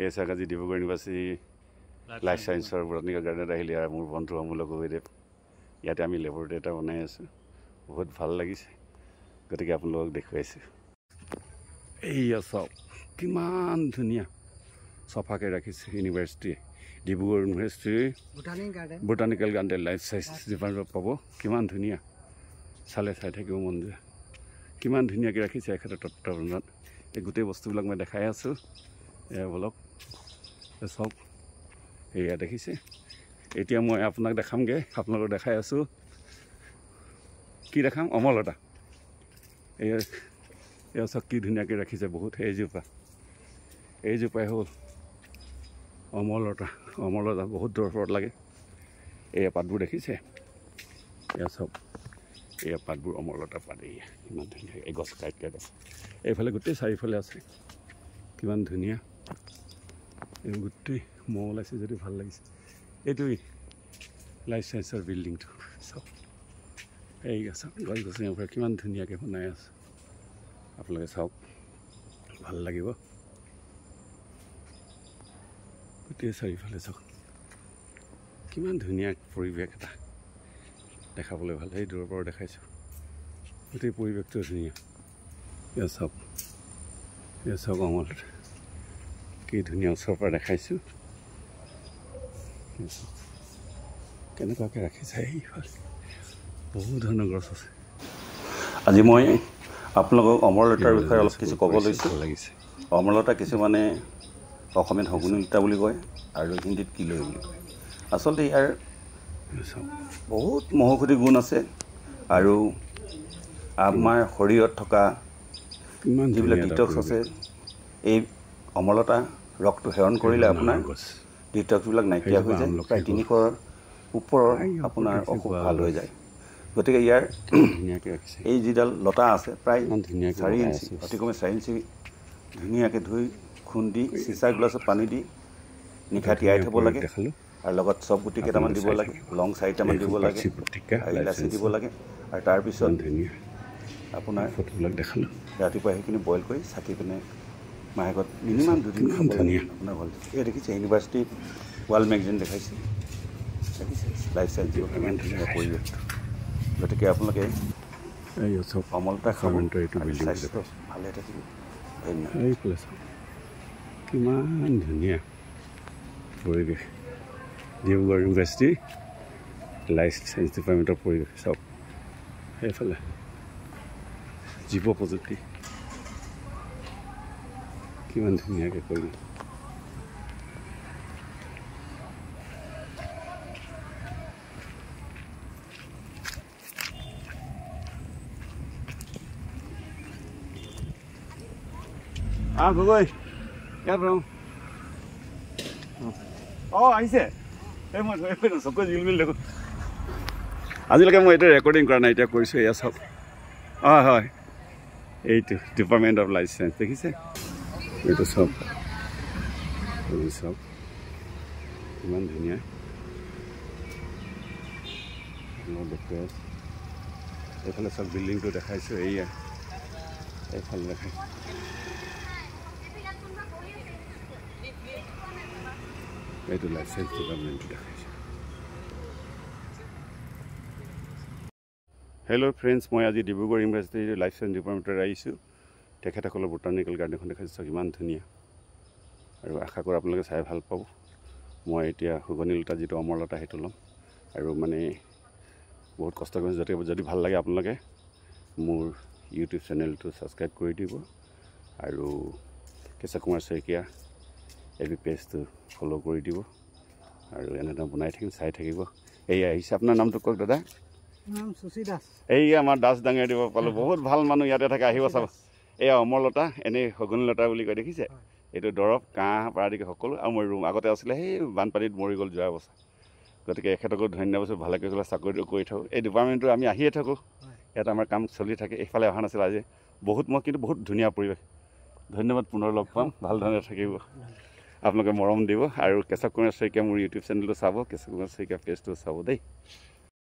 S R Kazi Dibrugarh university life চায়েন্সৰ botanical গাৰ্ডেনত আহিলে আৰু মোৰ বন্ধু অমূলকো বৈদেৱ ইয়াতে আমি লেবৰেটৰী এটা বনাই আছোঁ বহুত ভাল লাগিছে গতিকে আপোনালোকক দেখুৱাইছোঁ এইয়া চাওক কিমান ধুনীয়া চফাকৈ ৰাখিছে ইউনিভাৰ্চিটিয়ে ডিব্ৰুগড় ইউনিভাৰ্চিটিৰ botanical garden life science department পাব কিমান ধুনীয়া চালে চাই থাকিব মন যায় কিমান ধুনীয়াকৈ ৰাখিছে এখেতৰ তত্বাৱধানত এই গোটেই বস্তুবিলাক মই দেখাই আছোঁ এই বলক আছে সব এয়া দেখিছে এতিয়া মই আপোনাক দেখামগৈ আপোনালোক দেখাই আছোঁ কি দেখাম অমলতা এইয়া চাওক কি ধুনীয়াকৈ ৰাখিছে বহুত এইজোপা এইজোপাই হ'ল অমলতা অমলতা বহুত দৰপৰত লাগে এইয়া পাতবোৰ দেখিছে এয়া চাওক এইয়া পাতবোৰ অমলতা পাত এইয়া ইমান ধুনীয়া এগছ কাইট কাইট আছে এইফালে গোটেই চাৰিওফালে আছে কিমান ধুনীয়া গোটেই মহ ওলাইছে যদি ভাল লাগিছে এইটোৱেই লাইফ চাইন্সৰ বিল্ডিংটো চাওক এই গছ গছ গছনি কিমান ধুনীয়াকৈ বনাই আছে আপোনালোকে চাওক ভাল লাগিব গোটেই চাৰিওফালে চাওক কিমান ধুনীয়া পৰিৱেশ এটা দেখাবলৈ ভাল এই দূৰৰ পৰা দেখাইছোঁ গোটেই পৰিৱেশটো ধুনীয়া চাওক চাওক অঙলটো কি ধুনীয়া ওচৰৰ পৰা দেখাইছোঁ কেনেকুৱাকৈ ৰাখিছে এইফালে বহু ধৰণৰ গছ আছে আজি মই আপোনালোকক অমৰলতাৰ বিষয়ে অলপ কিছু ক'ব লৈছোঁ লাগিছে অমৰলতা কিছুমানে অসমীয়াত শগুনিলতা বুলি কয় আৰু হিন্দীত কি কিলৈ বুলি কয় আচলতে ইয়াৰ বহুত মহৌষধি গুণ আছে আৰু আমাৰ শৰীৰত থকা যিবিলাক ডিটক্স আছে এই অমৰলতা ৰক্ত সেৱন কৰিলে আপোনাৰ ডিটক্সবিলাক নাইকিয়া হৈ যায় প্ৰায় তিনিশৰ ওপৰৰ আপোনাৰ অসুখ ভাল হৈ যায় গতিকে ইয়াৰ এই যিডাল লতা আছে প্ৰায় চাৰি ইঞ্চি অতিকমে চাৰি ইঞ্চি ধুনীয়াকৈ ধুই খুন্দি চিচাৰ গ্লাছত পানী দি নিশা তিয়াই থ'ব লাগে আৰু লগত চব গুটি কেইটামান দিব লাগে লং চাৰিটামান দিব লাগে আৰু ইলাচি দিব লাগে আৰু তাৰপিছত আপোনাৰ দেখালোঁ ৰাতিপুৱা সেইখিনি বইল কৰি চাকি পিনে মাহেকত মিনিমাম দুদিন আপোনাৰ ভাল এই দেখিছে ইউনিভাৰ্চিটি ৱৰ্ল্ড মেগজিন দেখাইছে দেখিছে লাইফ চাইন্স ইমান ধুনীয়া পৰিৱেশ গতিকে আপোনালোকে কমলতা খামন্ত এইটো ভালে থাকিব ধন্যবাদ কিমান ধুনীয়া পৰিৱেশ ডিব্ৰুগড় ইউনিভাৰ্চিটি লাইফ চাইন্স ডিপাৰ্টমেণ্টৰ পৰিৱেশ চব সেইফালে জীৱ প্ৰযুক্তি কিমান ধুনীয়াকে কৰিলে গগৈ ইয়াত আহিছে আজিলৈকে মই এইটো ৰেকৰ্ডিং কৰা নাই এতিয়া কৰিছোঁ এয়া চব অঁ হয় এইটো ডিপাৰ্টমেণ্ট অফ লাইচেঞ্চ দেখিছে এইটো চাওক এই চাওক ইমান ধুনীয়া এইফালে চব বিল্ডিংটো দেখাইছোঁ এইয়া এইফালে দেখাই এইটো লাইচেঞ্চ ডিপাৰ্টমেণ্টটো দেখাইছোঁ হেল্ল' ফ্ৰেণ্ডছ মই আজি ডিব্ৰুগড় ইউনিভাৰ্চিটিৰ লাইচেঞ্চ ডিপাৰ্টমেণ্টত আহিছোঁ তেখেতসকলৰ বটানিকেল গাৰ্ডেনখন দেখাইছে চাওক ইমান ধুনীয়া আৰু আশা কৰোঁ আপোনালোকে চাই ভাল পাব মই এতিয়া সুগনিলতা যিটো অমৰলতা সেইটো ল'ম আৰু মানে বহুত কষ্ট কৰিছোঁ যাতে যদি ভাল লাগে আপোনালোকে মোৰ ইউটিউব চেনেলটো ছাবস্ক্ৰাইব কৰি দিব আৰু কেশৱ কুমাৰ শইকীয়া এই বি পেজটো ফ'ল' কৰি দিব আৰু এনেদৰে বনাই থাকিম চাই থাকিব এইয়া আহিছে আপোনাৰ নামটো কওক দাদা নাম দাস এইয়া আমাৰ দাস ডাঙৰ দিব পালোঁ বহুত ভাল মানুহ ইয়াতে থাকে আহিব চাব এয়া অমৰলতা এনেই লতা বুলি কয় দেখিছে এইটো দৰৱ কাঁহ পৰা আদিকে সকলো আৰু মই ৰুম আগতে আছিলে সেই বানপানীত মৰি গ'ল যোৱা বছৰ গতিকে এখেতকো ধন্যবাদ ভালে কৰিছিলে চাকৰিটো কৰি থাকোঁ এই ডিপাৰ্টমেণ্টটো আমি আহিয়ে থাকোঁ ইয়াত আমাৰ কাম চলি থাকে এইফালে অহা নাছিলে আজি বহুত মই কিন্তু বহুত ধুনীয়া পৰিৱেশ ধন্যবাদ পুনৰ লগ পাম ভাল ধৰণে থাকিব আপোনালোকে মৰম দিব আৰু কেশৱ কুমাৰ শইকীয়া মোৰ ইউটিউব চেনেলটো চাব কেশৱ কুমাৰ শইকীয়া পেজটো চাব দেই